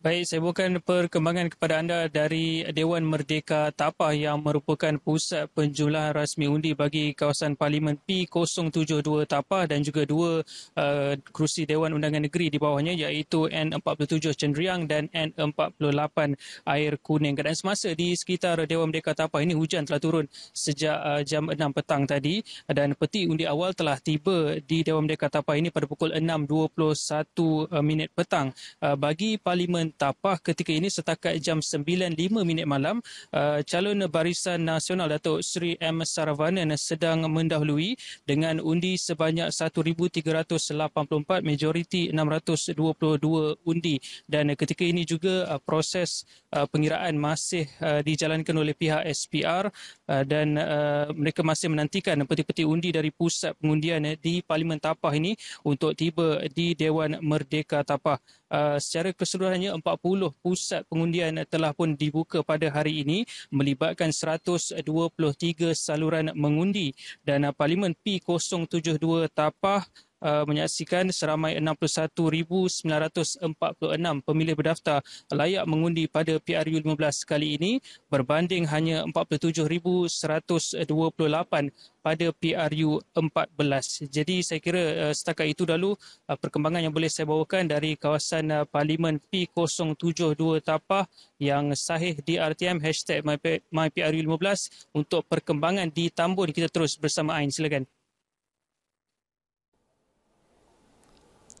Baik, saya bukan perkembangan kepada anda dari Dewan Merdeka Tapah yang merupakan pusat penjualan rasmi undi bagi kawasan Parlimen P072 Tapah dan juga dua uh, kerusi Dewan Undangan Negeri di bawahnya iaitu N47 Cendriang dan N48 Air Kuning. Dan semasa di sekitar Dewan Merdeka Tapah ini hujan telah turun sejak uh, jam 6 petang tadi dan peti undi awal telah tiba di Dewan Merdeka Tapah ini pada pukul 6.21 eh, minit petang uh, bagi Parlimen Tapah ketika ini setakat jam 9.05 minit malam uh, calon barisan nasional Datuk Sri M. Saravanan sedang mendahului dengan undi sebanyak 1,384 majoriti 622 undi dan ketika ini juga uh, proses uh, pengiraan masih uh, dijalankan oleh pihak SPR Ah, dan uh, mereka masih menantikan peti-peti undi dari pusat pengundian eh, di Parlimen Tapah ini untuk tiba di Dewan Merdeka Tapah. Uh, secara keseluruhannya 40 pusat pengundian telah pun dibuka pada hari ini melibatkan 123 saluran mengundi dan uh, Parlimen P072 Tapah Uh, menyaksikan seramai 61,946 pemilih berdaftar layak mengundi pada PRU15 kali ini berbanding hanya 47,128 pada PRU14. Jadi saya kira uh, setakat itu dahulu uh, perkembangan yang boleh saya bawakan dari kawasan Parlimen P072 Tapah yang sahih di RTM hashtag MyPRU15 untuk perkembangan di Tambun. Kita terus bersama Ain. Silakan.